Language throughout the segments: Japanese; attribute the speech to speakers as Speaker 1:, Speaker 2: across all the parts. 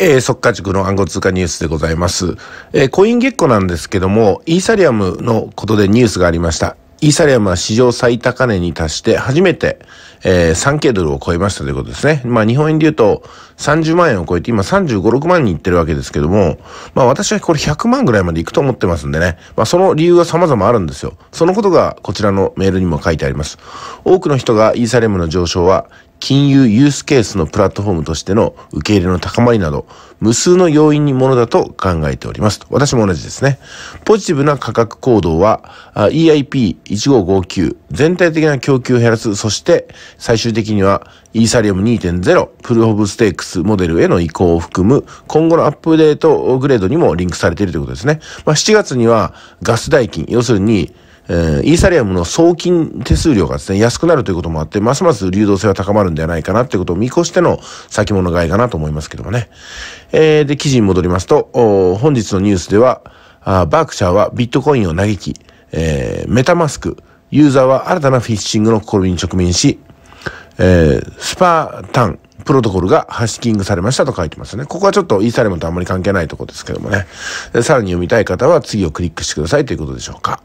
Speaker 1: えー、速化塾の暗号通貨ニュースでございます。えー、コイン月光なんですけども、イーサリアムのことでニュースがありました。イーサリアムは史上最高値に達して初めて、えー、3K ドルを超えましたということですね。まあ日本円で言うと30万円を超えて今35、6万に行ってるわけですけども、まあ私はこれ100万ぐらいまで行くと思ってますんでね。まあその理由は様々あるんですよ。そのことがこちらのメールにも書いてあります。多くの人がイーサレムの上昇は金融ユースケースのプラットフォームとしての受け入れの高まりなど、無数の要因にものだと考えております。私も同じですね。ポジティブな価格行動は、EIP1559、全体的な供給を減らす、そして最終的にはイーサリアム2.0プルオブ・ステークスモデルへの移行を含む今後のアップデートグレードにもリンクされているということですね。まあ、7月にはガス代金、要するにえー、イーサリアムの送金手数料がですね、安くなるということもあって、ますます流動性は高まるんではないかなということを見越しての先物買いかなと思いますけどもね。えー、で、記事に戻りますと、本日のニュースでは、あーバークシャーはビットコインを嘆き、えー、メタマスク、ユーザーは新たなフィッシングの試みに直面し、えー、スパータンプロトコルがハッシキングされましたと書いてますね。ここはちょっとイーサアムとあんまり関係ないところですけどもね。さらに読みたい方は次をクリックしてくださいということでしょうか。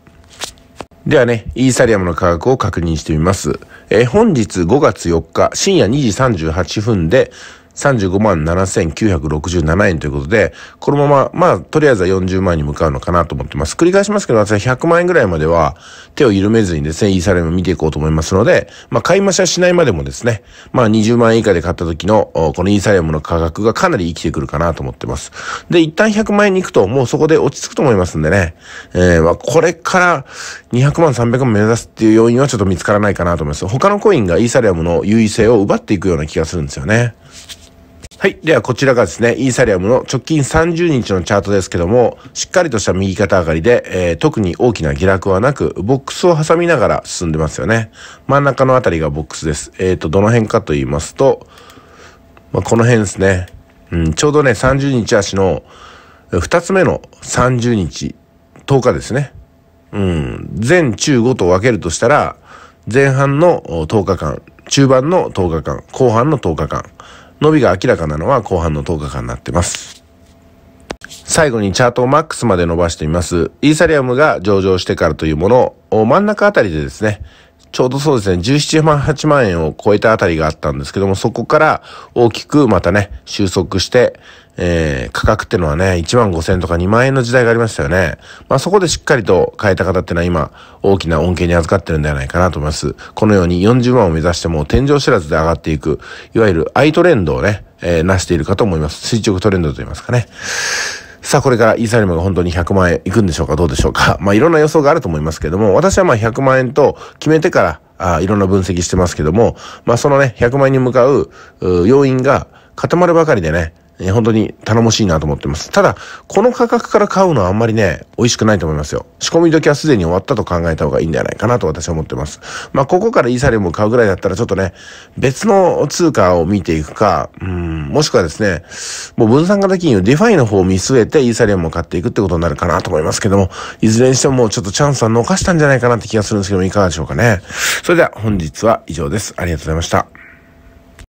Speaker 1: ではね、イーサリアムの価格を確認してみます。えー、本日5月4日深夜2時38分で、35万7967円ということで、このまま、まあ、とりあえずは40万円に向かうのかなと思ってます。繰り返しますけど、私は100万円ぐらいまでは手を緩めずにですね、イーサレム見ていこうと思いますので、まあ、買い増しはしないまでもですね、まあ、20万円以下で買った時の、このイーサレムの価格がかなり生きてくるかなと思ってます。で、一旦100万円に行くと、もうそこで落ち着くと思いますんでね、えー、まあ、これから200万、300万目指すっていう要因はちょっと見つからないかなと思います。他のコインがイーサレムの優位性を奪っていくような気がするんですよね。はい。では、こちらがですね、イーサリアムの直近30日のチャートですけども、しっかりとした右肩上がりで、えー、特に大きな下落はなく、ボックスを挟みながら進んでますよね。真ん中のあたりがボックスです。えっ、ー、と、どの辺かと言いますと、まあ、この辺ですね。うん、ちょうどね、30日足の、2つ目の30日、10日ですね。うん、全中5と分けるとしたら、前半の10日間、中盤の10日間、後半の10日間、伸びが明らかなのは後半の10日間になってます。最後にチャートをマックスまで伸ばしてみます。イーサリアムが上場してからというものを真ん中あたりでですね、ちょうどそうですね、17万、8万円を超えたあたりがあったんですけども、そこから大きくまたね、収束して、えー、価格ってのはね、1万5千とか2万円の時代がありましたよね。まあそこでしっかりと変えた方ってのは今、大きな恩恵に預かってるんではないかなと思います。このように40万を目指しても天井知らずで上がっていく、いわゆるアイトレンドをね、えー、なしているかと思います。垂直トレンドと言いますかね。さあこれからイーサリアムが本当に100万円いくんでしょうかどうでしょうか まあいろんな予想があると思いますけども、私はまあ100万円と決めてからあいろんな分析してますけども、まあそのね、100万円に向かう要因が固まるばかりでね、本当に頼もしいなと思ってます。ただ、この価格から買うのはあんまりね、美味しくないと思いますよ。仕込み時はすでに終わったと考えた方がいいんじゃないかなと私は思ってます。まあ、ここからイーサリアムを買うぐらいだったらちょっとね、別の通貨を見ていくか、うんもしくはですね、もう分散型金融、ディファイの方を見据えてイーサリアムを買っていくってことになるかなと思いますけども、いずれにしてももうちょっとチャンスは逃したんじゃないかなって気がするんですけども、いかがでしょうかね。それでは本日は以上です。ありがとうございました。